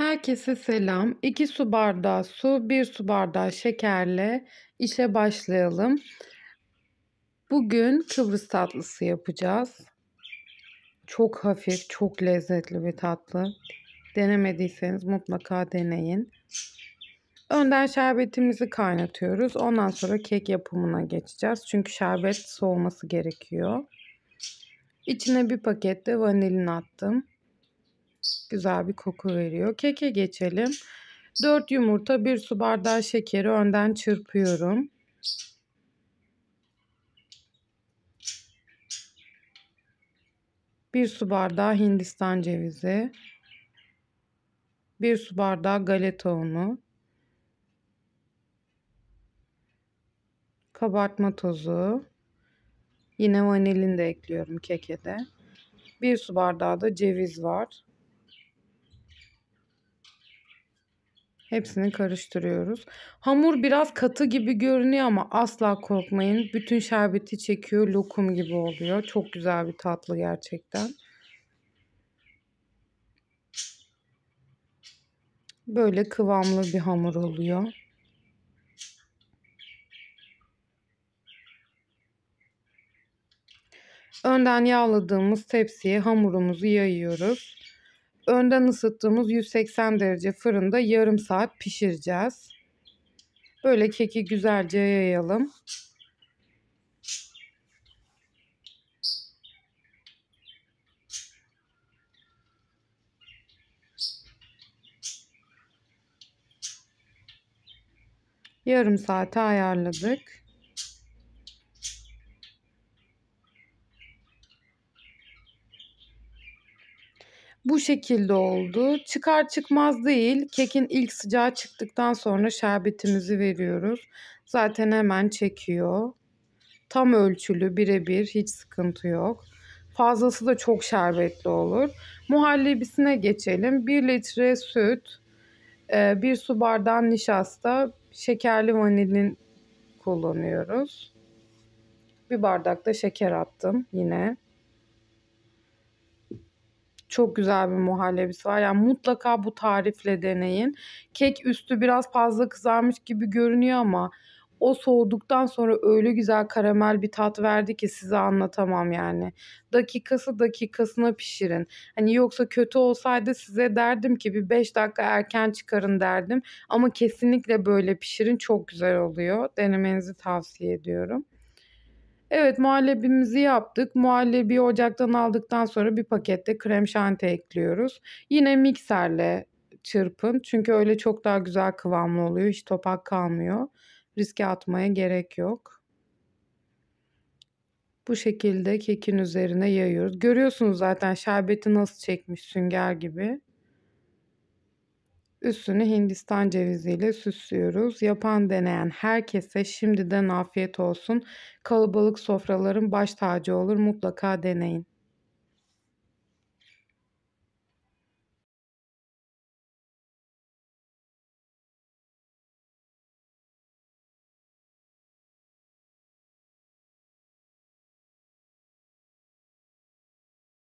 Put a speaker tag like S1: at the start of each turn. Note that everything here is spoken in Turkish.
S1: Herkese selam. 2 su bardağı su, 1 su bardağı şekerle işe başlayalım. Bugün Kıbrıs tatlısı yapacağız. Çok hafif, çok lezzetli bir tatlı. Denemediyseniz mutlaka deneyin. Önden şerbetimizi kaynatıyoruz. Ondan sonra kek yapımına geçeceğiz. Çünkü şerbet soğuması gerekiyor. İçine bir pakette vanilin attım. Güzel bir koku veriyor. Keke geçelim. 4 yumurta 1 su bardağı şekeri önden çırpıyorum. Bir su bardağı hindistan cevizi. Bir su bardağı galeta unu. Kabartma tozu. Yine vanilin de ekliyorum kekede. Bir su bardağı da ceviz var. Hepsini karıştırıyoruz. Hamur biraz katı gibi görünüyor ama asla korkmayın. Bütün şerbeti çekiyor. Lokum gibi oluyor. Çok güzel bir tatlı gerçekten. Böyle kıvamlı bir hamur oluyor. Önden yağladığımız tepsiye hamurumuzu yayıyoruz önden ısıttığımız 180 derece fırında yarım saat pişireceğiz. Böyle keki güzelce yayalım. Yarım saate ayarladık. Bu şekilde oldu. Çıkar çıkmaz değil, kekin ilk sıcağı çıktıktan sonra şerbetimizi veriyoruz. Zaten hemen çekiyor. Tam ölçülü, birebir, hiç sıkıntı yok. Fazlası da çok şerbetli olur. Muhallebisine geçelim. 1 litre süt, 1 e, su bardağı nişasta, şekerli vanilin kullanıyoruz. Bir bardak da şeker attım yine. Çok güzel bir muhallebisi var. Yani mutlaka bu tarifle deneyin. Kek üstü biraz fazla kızarmış gibi görünüyor ama o soğuduktan sonra öyle güzel karamel bir tat verdi ki size anlatamam yani. Dakikası dakikasına pişirin. Hani yoksa kötü olsaydı size derdim ki bir 5 dakika erken çıkarın derdim. Ama kesinlikle böyle pişirin çok güzel oluyor. Denemenizi tavsiye ediyorum. Evet muhallebimizi yaptık. Muhallebi ocaktan aldıktan sonra bir pakette krem şanti ekliyoruz. Yine mikserle çırpın. Çünkü öyle çok daha güzel kıvamlı oluyor. Hiç topak kalmıyor. Riske atmaya gerek yok. Bu şekilde kekin üzerine yayıyoruz. Görüyorsunuz zaten şerbeti nasıl çekmiş sünger gibi. Üstünü Hindistan ceviziyle süslüyoruz. Yapan deneyen herkese şimdiden afiyet olsun. Kalabalık sofraların baş tacı olur. Mutlaka deneyin.